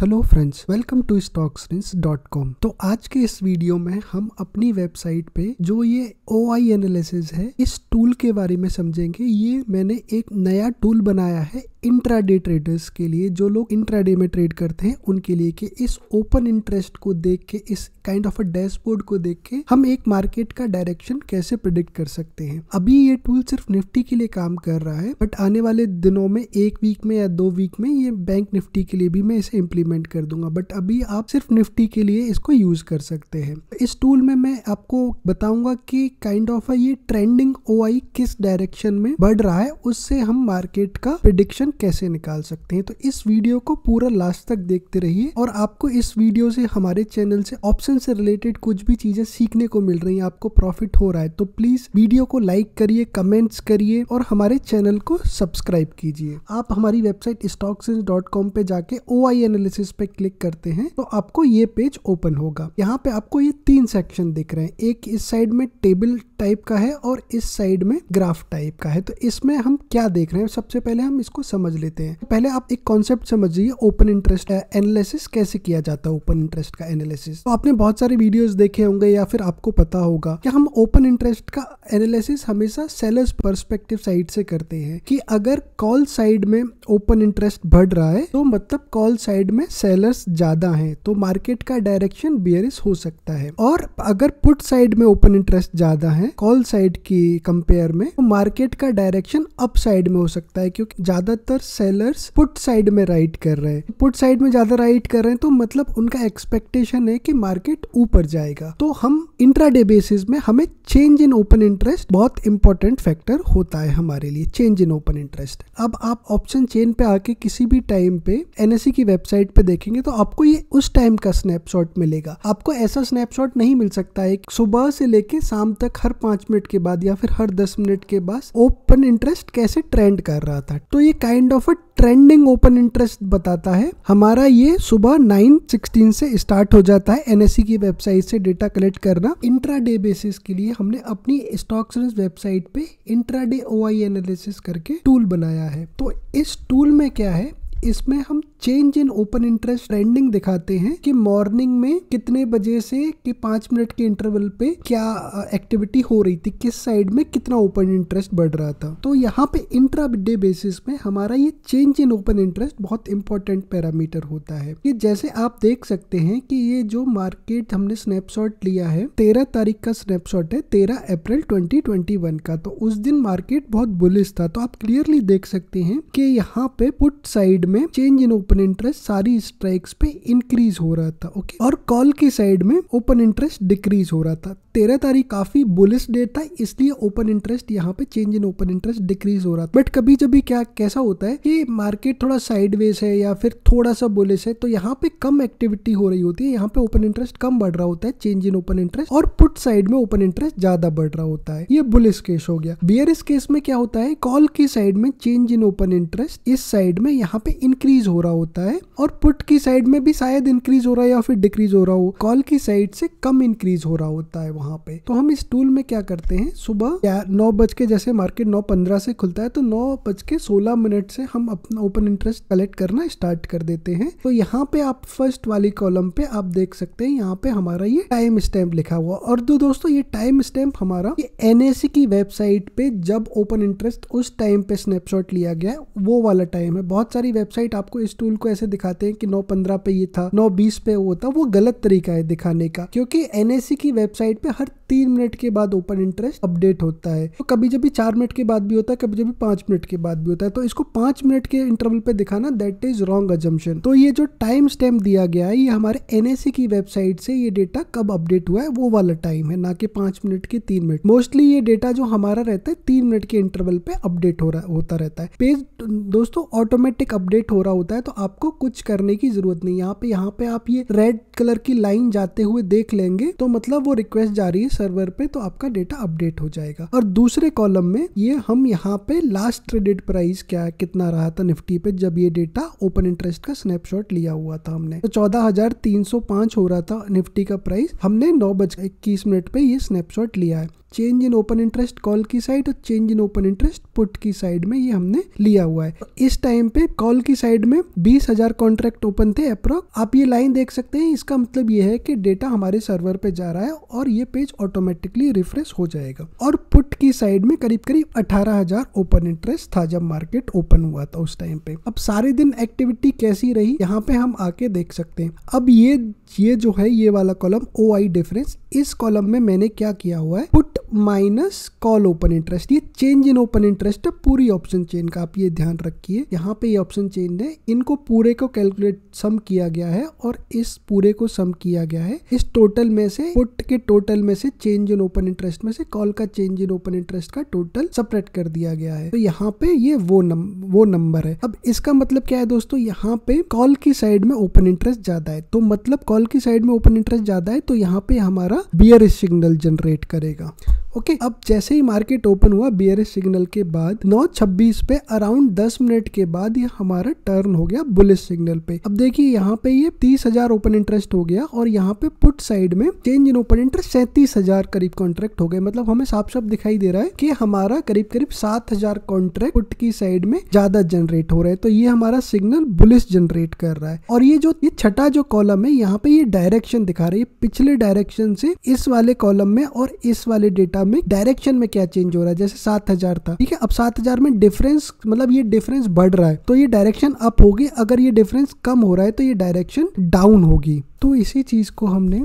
hello friends welcome to dot com तो आज के इस वीडियो में हम अपनी वेबसाइट पे जो ये ओ आई एनालिसिस है इस टूल के बारे में समझेंगे ये मैंने एक नया टूल बनाया है इंट्राडे ट्रेडर्स के लिए जो लोग इंट्राडे में ट्रेड करते हैं उनके लिए कि इस ओपन इंटरेस्ट को देख के इस काइंड ऑफ अ डैशबोर्ड को देख के हम एक मार्केट का डायरेक्शन कैसे प्रिडिक्ट कर सकते हैं अभी ये टूल सिर्फ निफ्टी के लिए काम कर रहा है बट आने वाले दिनों में एक वीक में या दो वीक में ये बैंक निफ्टी के लिए भी मैं इसे इम्प्लीमेंट कर दूंगा बट अभी आप सिर्फ निफ्टी के लिए इसको यूज कर सकते हैं इस टूल में मैं आपको बताऊंगा कि काइंड ऑफ ये ट्रेंडिंग ओ किस डायरेक्शन में बढ़ रहा है उससे हम मार्केट का प्रिडिक्शन कैसे निकाल सकते हैं तो इस वीडियो को पूरा लास्ट तक देखते रहिए और आपको इस वीडियो से हमारे चैनल से ऑप्शन से रिलेटेड कुछ भी चीजें सीखने को मिल रही है आपको प्रॉफिट हो रहा है तो प्लीज वीडियो को लाइक करिए कमेंट्स करिए और हमारे चैनल को सब्सक्राइब कीजिए आप हमारी वेबसाइट स्टॉक्स पे जाके ओ एनालिसिस पे क्लिक करते हैं तो आपको ये पेज ओपन होगा यहाँ पे आपको ये तीन सेक्शन दिख रहे हैं एक इस साइड में टेबल टाइप का है और इस साइड में ग्राफ टाइप का है तो इसमें हम क्या देख रहे हैं सबसे पहले हम इसको समझ लेते हैं पहले आप एक कॉन्सेप्ट समझिए ओपन इंटरेस्ट एनालिसिस कैसे किया जाता है ओपन इंटरेस्ट का एनालिसिस तो आपने बहुत सारे वीडियोस देखे होंगे या फिर आपको पता होगा कि हम ओपन इंटरेस्ट का एनालिसिस हमेशा सेलर्स परस्पेक्टिव साइड से करते हैं कि अगर कॉल साइड में ओपन इंटरेस्ट बढ़ रहा है तो मतलब कॉल साइड में सेलर्स ज्यादा है तो मार्केट का डायरेक्शन बियरिस हो सकता है और अगर पुट साइड में ओपन इंटरेस्ट ज्यादा है हैं कॉल साइड की कंपेयर में तो मार्केट का डायरेक्शन अप साइड में हो सकता है क्योंकि ज्यादातर सेलर्स पुट साइड में राइट कर रहे हैं पुट साइड में ज्यादा राइट कर रहे हैं तो मतलब उनका एक्सपेक्टेशन है कि मार्केट ऊपर जाएगा तो हम इंट्राडे बेसिस में हमें चेंज इन ओपन इंटरेस्ट बहुत इंपॉर्टेंट फैक्टर होता है हमारे लिए चेंज इन ओपन इंटरेस्ट अब आप ऑप्शन चेन पे आके किसी भी टाइम पे एनएससी e की वेबसाइट पे देखेंगे तो आपको ये उस टाइम का स्नैपशॉट मिलेगा आपको ऐसा स्नैपशॉट नहीं मिल सकता है सुबह से लेके शाम तक हर पांच मिनट के बाद या फिर हर दस मिनट के बाद ओपन इंटरेस्ट कैसे ट्रेंड कर रहा था तो ये kind of uh trending open interest बताता है हमारा ये सुबह 9:16 से स्टार्ट हो जाता है एनएससी e की वेबसाइट से डेटा कलेक्ट करना इंट्रा डे बेसिस के लिए हमने अपनी स्टॉक्स वेबसाइट पे इंट्रा डे ओ एनालिसिस करके टूल बनाया है तो इस टूल में क्या है इसमें हम change in open interest trending दिखाते हैं कि मॉर्निंग में कितने बजे से कि पांच मिनट के इंटरवल पे क्या एक्टिविटी हो रही थी किस साइड में कितना ओपन इंटरेस्ट बढ़ रहा था तो यहाँ पे इंट्रा डे बेसिस में हमारा ये चेंज इन ओपन इंटरेस्ट बहुत इंपॉर्टेंट पैरामीटर होता है ये जैसे आप देख सकते हैं कि ये जो मार्केट हमने स्नैपशॉट लिया है तेरह तारीख का स्नैपशॉट है तेरह अप्रैल ट्वेंटी ट्वेंटी वन का तो उस दिन मार्केट बहुत बुलिस था तो आप क्लियरली देख सकते हैं कि यहाँ पे पुट साइड साइड में चेंज इन ओपन इंटरेस्ट सारी स्ट्राइक्स पे इंक्रीज हो रहा था ओके और कॉल की साइड में ओपन इंटरेस्ट डिक्रीज हो रहा था तेरह तारीख काफी बुलिस डे था इसलिए ओपन इंटरेस्ट यहाँ पे change in open interest decrease हो रहा था बट कभी जब क्या कैसा होता है कि मार्केट थोड़ा साइडवेज है या फिर थोड़ा सा बुलिस है तो यहाँ पे कम एक्टिविटी हो रही होती है यहाँ पे ओपन इंटरेस्ट कम बढ़ रहा होता है चेंज इन ओपन इंटरेस्ट और पुट साइड में ओपन इंटरेस्ट ज्यादा बढ़ रहा होता है ये बुलिस केस हो गया बियर केस में क्या होता है कॉल की साइड में चेंज इन ओपन इंटरेस्ट इस साइड में यहाँ पे इंक्रीज हो रहा होता है और पुट की साइड में भी शायद इंक्रीज हो रहा है या फिर डिक्रीज हो रहा हो कॉल की साइड से कम इंक्रीज हो रहा होता है वहां पे तो हम इस टूल में क्या करते हैं सुबह या नौ बज के जैसे मार्केट नौ पंद्रह से खुलता है तो नौ बज के सोलह मिनट से हम अपना ओपन इंटरेस्ट कलेक्ट करना स्टार्ट कर देते हैं तो यहाँ पे आप फर्स्ट वाली कॉलम पे आप देख सकते हैं यहाँ पे हमारा ये टाइम स्टैम्प लिखा हुआ और दो दोस्तों ये टाइम स्टैम्प हमारा एनएसी की वेबसाइट पे जब ओपन इंटरेस्ट उस टाइम पे स्नैपशॉट लिया गया वो वाला टाइम है बहुत सारी वेबसाइट आपको इस टूल को ऐसे दिखाते हैं कि नौ पंद्रह पे ये था नौ बीस पे वो था वो गलत तरीका है दिखाने का क्योंकि एनएससी की वेबसाइट पे हर तीन मिनट के बाद ओपन इंटरेस्ट अपडेट होता है तो कभी जब भी चार मिनट के बाद भी होता है कभी जब भी पांच मिनट के बाद भी होता है तो इसको पांच मिनट के इंटरवल पे दिखाना दैट इज रॉन्ग अजम्पन तो ये जो टाइम स्टैम्प दिया गया है ये हमारे एनएससी की वेबसाइट से ये डेटा कब अपडेट हुआ है वो वाला टाइम है ना कि पांच मिनट के तीन मिनट मोस्टली ये डेटा जो हमारा रहता है तीन मिनट के इंटरवल पे अपडेट हो रहा होता रहता है पेज दोस्तों ऑटोमेटिक अपडेट हो रहा होता है तो आपको कुछ करने की जरूरत नहीं यहाँ पे यहाँ पे आप ये रेड कलर की लाइन जाते हुए देख लेंगे तो मतलब वो रिक्वेस्ट जा रही है सर्वर पे तो आपका डेटा अपडेट हो जाएगा और दूसरे कॉलम में ये हम यहाँ पे लास्ट ट्रेडेड प्राइस क्या कितना रहा था निफ्टी पे जब ये डेटा ओपन इंटरेस्ट का स्नैपशॉट लिया हुआ था हमने तो चौदह हजार तीन सौ पांच हो रहा था निफ्टी का प्राइस हमने नौ बज इक्कीस मिनट पे ये स्नैपशॉट लिया है change in open interest call की साइड और change in open interest put की साइड में ये हमने लिया हुआ है इस टाइम पे कॉल की साइड में बीस हजार कॉन्ट्रैक्ट ओपन थे अप्रोक्स आप ये लाइन देख सकते हैं इसका मतलब ये है कि डेटा हमारे सर्वर पे जा रहा है और ये पेज ऑटोमेटिकली रिफ्रेश हो जाएगा और पुट की साइड में करीब करीब अठारह हजार ओपन इंटरेस्ट था जब मार्केट ओपन हुआ था उस टाइम पे अब सारे दिन एक्टिविटी कैसी रही यहाँ पे हम आके देख सकते हैं अब ये ये जो है ये वाला कॉलम ओ आई डिफरेंस इस कॉलम में मैंने क्या किया हुआ है put minus call open interest ये चेंज इन ओपन इंटरेस्ट है पूरी ऑप्शन चेन का आप ये ध्यान रखिए यहाँ पे ये ऑप्शन चेन है इनको पूरे को कैलकुलेट सम किया गया है और इस पूरे को सम किया गया है इस टोटल में से पुट के टोटल में से चेंज इन ओपन इंटरेस्ट में से कॉल का चेंज इन ओपन इंटरेस्ट का टोटल सेपरेट कर दिया गया है तो यहाँ पे ये वो नम, वो नंबर है अब इसका मतलब क्या है दोस्तों यहाँ पे कॉल की साइड में ओपन इंटरेस्ट ज्यादा है तो मतलब कॉल की साइड में ओपन इंटरेस्ट ज्यादा है तो यहाँ पे हमारा बियर सिग्नल जनरेट करेगा ओके okay, अब जैसे ही मार्केट ओपन हुआ बी सिग्नल के बाद नौ छब्बीस पे अराउंड दस मिनट के बाद ये हमारा टर्न हो गया बुलिस सिग्नल पे अब देखिए यहाँ पे ये हजार ओपन इंटरेस्ट हो गया और यहाँ पे पुट साइड में चेंज इन ओपन इंटरेस्ट सैंतीस करीब कॉन्ट्रैक्ट हो गए मतलब हमें साफ साफ दिखाई दे रहा है कि हमारा करीब करीब सात हजार कॉन्ट्रैक्ट पुट की साइड में ज्यादा जनरेट हो रहा है तो ये हमारा सिग्नल बुलिस जनरेट कर रहा है और ये जो ये छठा जो कॉलम है यहाँ पे ये डायरेक्शन दिखा रही है पिछले डायरेक्शन से इस वाले कॉलम में और इस वाले डेटा में डायरेक्शन में क्या चेंज हो रहा है जैसे सात हजार था ठीक है अब सात हजार में डिफरेंस मतलब ये डिफरेंस बढ़ रहा है तो ये डायरेक्शन अप होगी अगर ये डिफरेंस कम हो रहा है तो ये डायरेक्शन डाउन होगी तो इसी चीज को हमने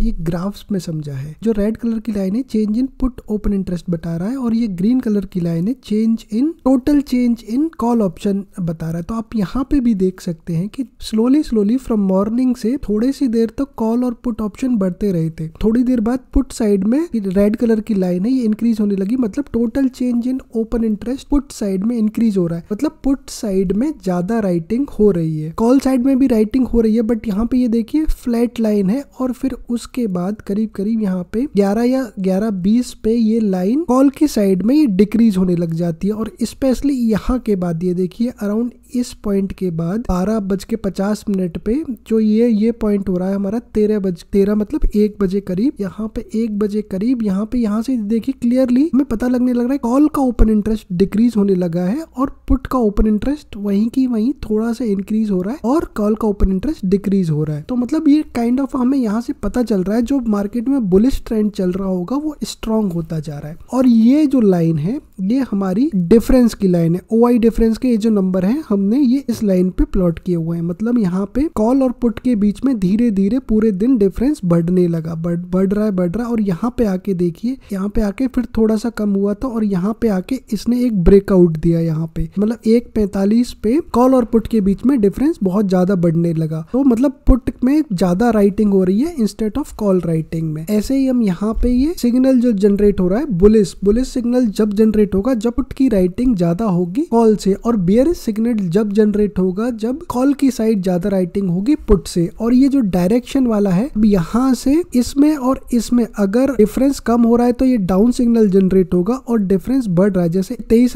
ये ग्राफ्स में समझा है जो रेड कलर की लाइन है change in put open interest बता रहा है और ये ग्रीन कलर की लाइन है change in total change in call option बता रहा है तो आप यहाँ पे भी देख सकते हैं कि स्लोली स्लोली फ्रॉम मॉर्निंग से थोड़ी सी देर तक कॉल और पुट ऑप्शन बढ़ते रहे थे थोड़ी देर बाद पुट साइड में रेड कलर की लाइन है ये इंक्रीज होने लगी मतलब total change in open interest put side में इंक्रीज हो रहा है मतलब पुट साइड में ज्यादा राइटिंग हो रही है कॉल साइड में भी राइटिंग हो रही है बट यहाँ पे ये देखिए फ्लैट लाइन है और फिर उस उसके बाद करीब करीब यहाँ पे 11 या ग्यारह बीस पे ये लाइन कॉल की साइड में ये डिक्रीज होने लग जाती है और स्पेशली यहाँ के बाद ये देखिए अराउंड इस पॉइंट के बाद बारह बज के पचास मिनट पे जो ये ये पॉइंट हो रहा है हमारा तेरह बज तेरह मतलब एक बजे करीब यहाँ पे एक बजे करीब यहाँ पे यहाँ से देखिए क्लियरली हमें पता लगने लग रहा है कॉल का ओपन इंटरेस्ट डिक्रीज होने लगा है और पुट का ओपन इंटरेस्ट वहीं की वहीं थोड़ा सा इंक्रीज हो रहा है और कॉल का ओपन इंटरेस्ट डिक्रीज हो रहा है तो मतलब ये काइंड ऑफ हमें यहाँ से पता चल रहा है जो मार्केट में बुलिस ट्रेंड चल रहा होगा वो स्ट्रांग होता जा रहा है और ये जो लाइन है ये हमारी डिफरेंस की लाइन है ओ डिफरेंस के ये जो नंबर है हम हमने ये इस लाइन पे प्लॉट किए हुए हैं मतलब यहाँ पे कॉल और पुट के बीच में धीरे धीरे पूरे दिन डिफरेंस बढ़ने लगा बढ़ बढ़ रहा है बढ़ रहा है और यहाँ पे आके देखिए यहाँ पे आके फिर थोड़ा सा कम हुआ था और यहाँ पे आके इसने एक ब्रेकआउट दिया यहाँ पे मतलब एक पे कॉल और पुट के बीच में डिफरेंस बहुत ज्यादा बढ़ने लगा तो मतलब पुट में ज्यादा राइटिंग हो रही है इंस्टेड ऑफ कॉल राइटिंग में ऐसे ही हम यहाँ पे ये सिग्नल जो जनरेट हो रहा है बुलिस बुलिस सिग्नल जब जनरेट होगा जब पुट की राइटिंग ज्यादा होगी कॉल से और बियर सिग्नल जब जनरेट होगा जब कॉल की साइड ज्यादा राइटिंग होगी पुट से और ये जो डायरेक्शन वाला है अब यहाँ से इसमें और इसमें अगर डिफरेंस कम हो रहा है तो ये डाउन सिग्नल जनरेट होगा और डिफरेंस बढ़ रहा है जैसे तेईस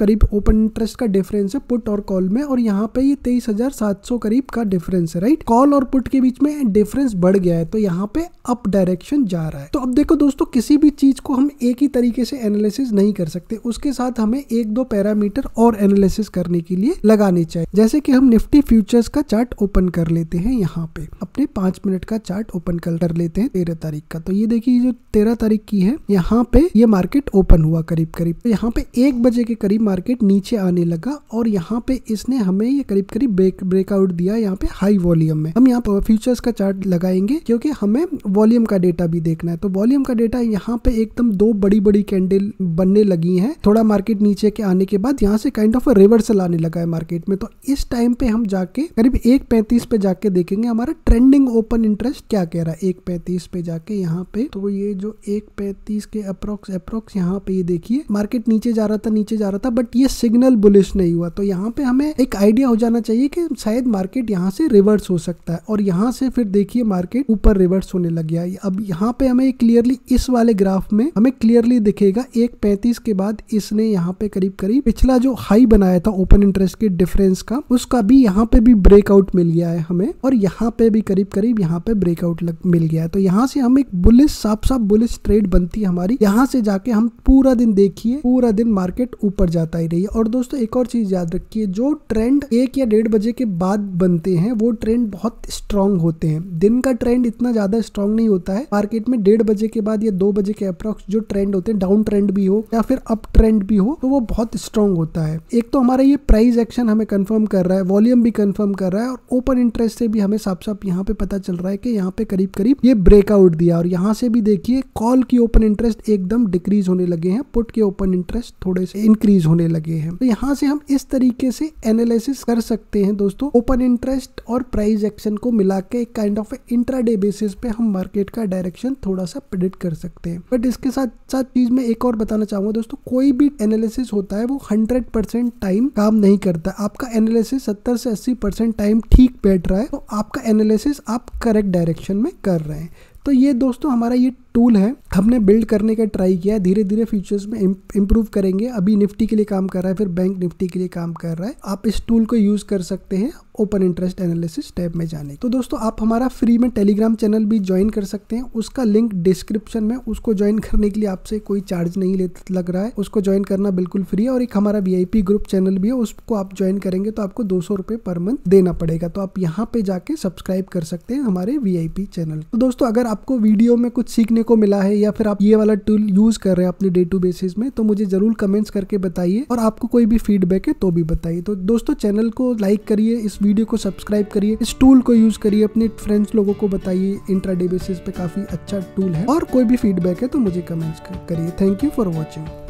करीब ओपन इंटरेस्ट का डिफरेंस है पुट और कॉल में और यहाँ पे ये तेईस करीब का डिफरेंस है राइट कॉल और पुट के बीच में डिफरेंस बढ़ गया है तो यहाँ पे अप डायरेक्शन जा रहा है तो अब देखो दोस्तों किसी भी चीज को हम एक ही तरीके से एनालिसिस नहीं कर सकते उसके साथ हमें एक दो पैरामीटर और एनालिसिस करने की लिए लगानी चाहिए जैसे कि हम निफ्टी फ्यूचर्स का चार्ट ओपन कर लेते हैं यहाँ पे अपने पांच मिनट का चार्ट ओपन कर लेते हैं तेरह तारीख का तो ये देखिए जो तेरह तारीख की है यहाँ पे ये मार्केट ओपन हुआ करीब करीब तो यहाँ पे एक बजे के करीब मार्केट नीचे आने लगा और यहाँ पे इसने हमें ये करीब करीब ब्रेक ब्रेकआउट दिया यहाँ पे हाई वॉल्यूम में हम यहाँ पे फ्यूचर्स का चार्ट लगाएंगे क्योंकि हमें वॉल्यूम का डेटा भी देखना है तो वॉल्यूम का डेटा यहाँ पे एकदम दो बड़ी बड़ी कैंडल बनने लगी है थोड़ा मार्केट नीचे के आने के बाद यहाँ से काइंड ऑफ रिवर्सल आने लगा है मार्केट में तो इस टाइम पे हम जाके करीब एक पैंतीस पे जाके देखेंगे हमारा ट्रेंडिंग ओपन इंटरेस्ट क्या कह रहा है एक पैंतीस पे जाके यहाँ पे तो ये जो एक पैंतीस के अप्रोक्स अप्रोक्स यहाँ पे ये यह देखिए मार्केट नीचे जा रहा था नीचे जा रहा था बट ये सिग्नल बुलिश नहीं हुआ तो यहाँ पे हमें एक आइडिया हो जाना चाहिए कि शायद मार्केट यहाँ से रिवर्स हो सकता है और यहाँ से फिर देखिए मार्केट ऊपर रिवर्स होने लग गया अब यहाँ पे हमें क्लियरली इस वाले ग्राफ में हमें क्लियरली दिखेगा एक पैंतीस के बाद इसने यहाँ पे करीब करीब पिछला जो हाई बनाया था ओपन इंटरेस्ट इंटरेस्ट के डिफरेंस का उसका भी यहाँ पे भी ब्रेकआउट मिल गया है हमें और यहाँ पे भी करीब करीब यहाँ पे ब्रेकआउट मिल गया है तो यहाँ से हम एक बुलिस साफ साफ बुलिस ट्रेड बनती है हमारी यहाँ से जाके हम पूरा दिन देखिए पूरा दिन मार्केट ऊपर जाता ही रही और दोस्तों एक और चीज याद रखिये जो ट्रेंड एक या डेढ़ बजे के बाद बनते हैं वो ट्रेंड बहुत स्ट्रांग होते हैं दिन का ट्रेंड इतना ज्यादा स्ट्रांग नहीं होता है मार्केट में डेढ़ बजे के बाद या दो बजे के अप्रोक्स जो ट्रेंड होते हैं डाउन ट्रेंड भी हो या फिर अप ट्रेंड भी हो तो वो बहुत स्ट्रांग होता है एक तो हमारा ये प्राइस एक्शन हमें कंफर्म कर रहा है वॉल्यूम भी कंफर्म कर रहा है और ओपन इंटरेस्ट से भी हमें साफ साफ यहाँ पे पता चल रहा है कि यहाँ पे करीब करीब ये ब्रेकआउट दिया और यहाँ से भी देखिए कॉल की ओपन इंटरेस्ट एकदम डिक्रीज होने लगे हैं पुट के ओपन इंटरेस्ट थोड़े से इंक्रीज होने लगे हैं तो यहाँ से हम इस तरीके से एनालिसिस कर सकते हैं दोस्तों ओपन इंटरेस्ट और प्राइज एक्शन को मिला के एक काइंड ऑफ डे बेसिस पे हम मार्केट का डायरेक्शन थोड़ा सा प्रिडिक्ट कर सकते हैं बट इसके साथ साथ चीज में एक और बताना चाहूंगा दोस्तों कोई भी एनालिसिस होता है वो हंड्रेड टाइम काम नहीं करता आपका एनालिसिस सत्तर से अस्सी परसेंट टाइम ठीक बैठ रहा है तो आपका एनालिसिस आप करेक्ट डायरेक्शन में कर रहे हैं तो ये दोस्तों हमारा ये टूल है हमने बिल्ड करने का ट्राई किया है धीरे धीरे फ्यूचर्स में इम्प्रूव करेंगे अभी निफ्टी के लिए काम कर रहा है फिर बैंक निफ्टी के लिए काम कर रहा है आप इस टूल को यूज़ कर सकते हैं ओपन इंटरेस्ट एनालिसिस टैब में जाने तो दोस्तों आप हमारा फ्री में टेलीग्राम चैनल भी ज्वाइन कर सकते हैं उसका लिंक डिस्क्रिप्शन में उसको ज्वाइन करने के लिए आपसे कोई चार्ज नहीं लग रहा है उसको ज्वाइन करना बिल्कुल फ्री है और एक हमारा वीआईपी ग्रुप चैनल भी है उसको आप ज्वाइन करेंगे तो आपको दो सौ पर मंथ देना पड़ेगा तो आप यहाँ पे जाके सब्सक्राइब कर सकते हैं हमारे वीआईपी चैनल तो दोस्तों अगर आपको वीडियो में कुछ सीखने को मिला है या फिर आप ये वाला टूल यूज कर रहे हैं अपने डे टू बेसिस में तो मुझे जरूर कमेंट्स करके बताइए और आपको कोई भी फीडबैक है तो भी बताइए तो दोस्तों चैनल को लाइक करिए इस वीडियो को सब्सक्राइब करिए इस टूल को यूज करिए अपने फ्रेंड्स लोगों को बताइए इंट्रा डे बेसिस पे काफी अच्छा टूल है और कोई भी फीडबैक है तो मुझे कमेंट्स करिए थैंक यू फॉर वॉचिंग